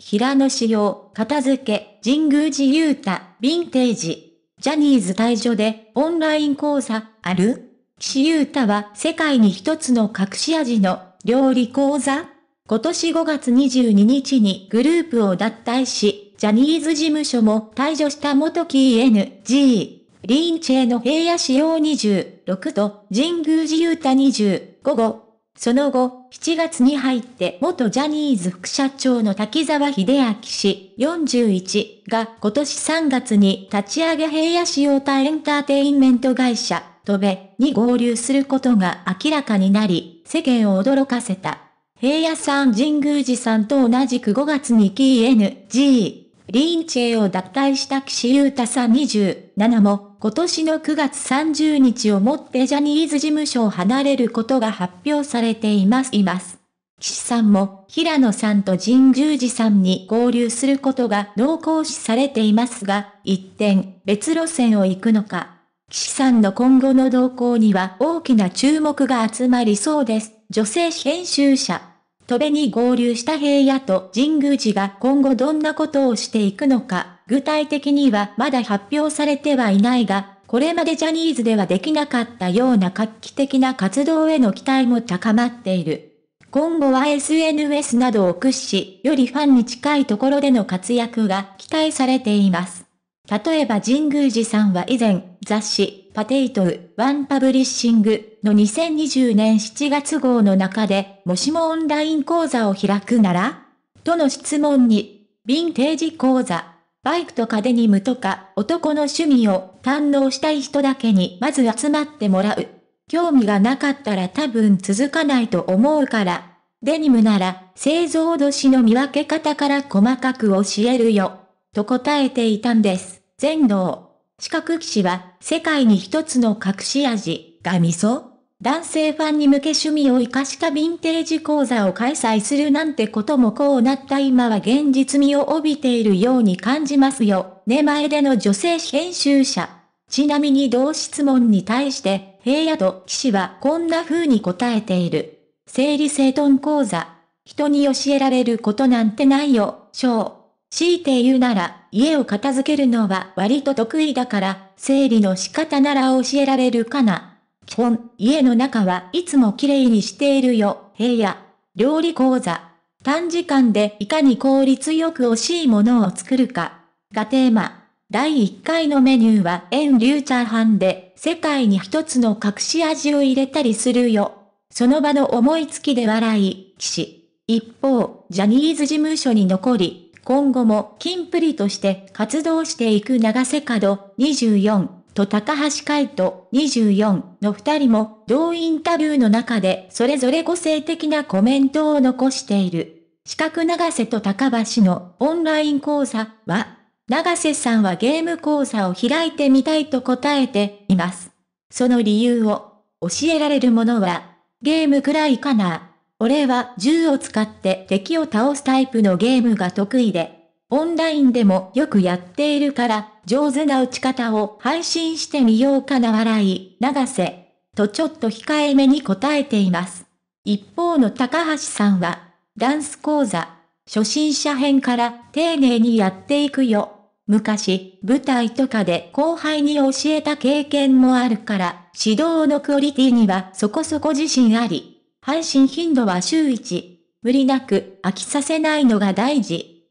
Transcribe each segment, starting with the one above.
平野紫耀、片付け、神宮寺勇太、ヴィンテージ。ジャニーズ退場でオンライン講座、ある岸優太は世界に一つの隠し味の料理講座今年5月22日にグループを脱退し、ジャニーズ事務所も退場した元 KNG。リンチェの平野仕様26と、神宮寺勇太20、午後その後、7月に入って元ジャニーズ副社長の滝沢秀明氏41が今年3月に立ち上げ平野市用体エンターテインメント会社、戸部に合流することが明らかになり、世間を驚かせた。平野さん神宮寺さんと同じく5月に KNG リンチェを脱退した岸優太さん27も、今年の9月30日をもってジャニーズ事務所を離れることが発表されています。います。岸さんも、平野さんと神宮寺さんに合流することが同行視されていますが、一点、別路線を行くのか。岸さんの今後の動向には大きな注目が集まりそうです。女性編集者。戸部に合流した平野と神宮寺が今後どんなことをしていくのか、具体的にはまだ発表されてはいないが、これまでジャニーズではできなかったような画期的な活動への期待も高まっている。今後は SNS などを駆使し、よりファンに近いところでの活躍が期待されています。例えば神宮寺さんは以前、雑誌、パテイトウ、ワンパブリッシングの2020年7月号の中で、もしもオンライン講座を開くならとの質問に、ヴィンテージ講座、バイクとかデニムとか男の趣味を堪能したい人だけにまず集まってもらう。興味がなかったら多分続かないと思うから。デニムなら製造年の見分け方から細かく教えるよ。と答えていたんです。全能。四角騎士は、世界に一つの隠し味、が味噌男性ファンに向け趣味を活かしたヴィンテージ講座を開催するなんてこともこうなった今は現実味を帯びているように感じますよ。寝前での女性編集者。ちなみに同質問に対して、平野と騎士はこんな風に答えている。整理整頓講座。人に教えられることなんてないよ、章。強いて言うなら、家を片付けるのは割と得意だから、整理の仕方なら教えられるかな。基本、家の中はいつも綺麗にしているよ、部屋。料理講座。短時間でいかに効率よく惜しいものを作るか。がテーマ。第1回のメニューは遠流チャーハンで、世界に一つの隠し味を入れたりするよ。その場の思いつきで笑い、騎士。一方、ジャニーズ事務所に残り、今後も金プリとして活動していく長瀬角24と高橋海人24の2人も同インタビューの中でそれぞれ個性的なコメントを残している。四角長瀬と高橋のオンライン講座は、長瀬さんはゲーム講座を開いてみたいと答えています。その理由を教えられるものは、ゲームくらいかな。俺は銃を使って敵を倒すタイプのゲームが得意で、オンラインでもよくやっているから、上手な打ち方を配信してみようかな笑い、長瀬。とちょっと控えめに答えています。一方の高橋さんは、ダンス講座、初心者編から丁寧にやっていくよ。昔、舞台とかで後輩に教えた経験もあるから、指導のクオリティにはそこそこ自信あり。配信頻度は週1。無理なく飽きさせないのが大事。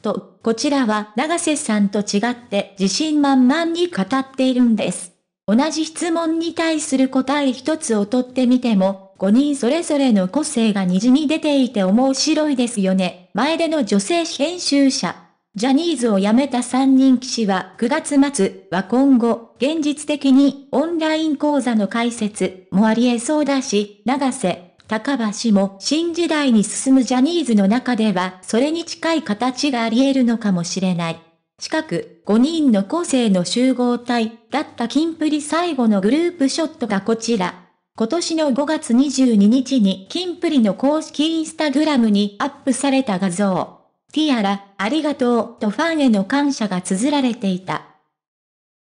と、こちらは長瀬さんと違って自信満々に語っているんです。同じ質問に対する答え一つをとってみても、5人それぞれの個性が滲み出ていて面白いですよね。前での女性編集者。ジャニーズを辞めた3人騎士は9月末は今後、現実的にオンライン講座の解説もありえそうだし、長瀬、高橋も新時代に進むジャニーズの中ではそれに近い形があり得るのかもしれない。近く、5人の個性の集合体だったキンプリ最後のグループショットがこちら。今年の5月22日にキンプリの公式インスタグラムにアップされた画像。ティアラ、ありがとうとファンへの感謝が綴られていた。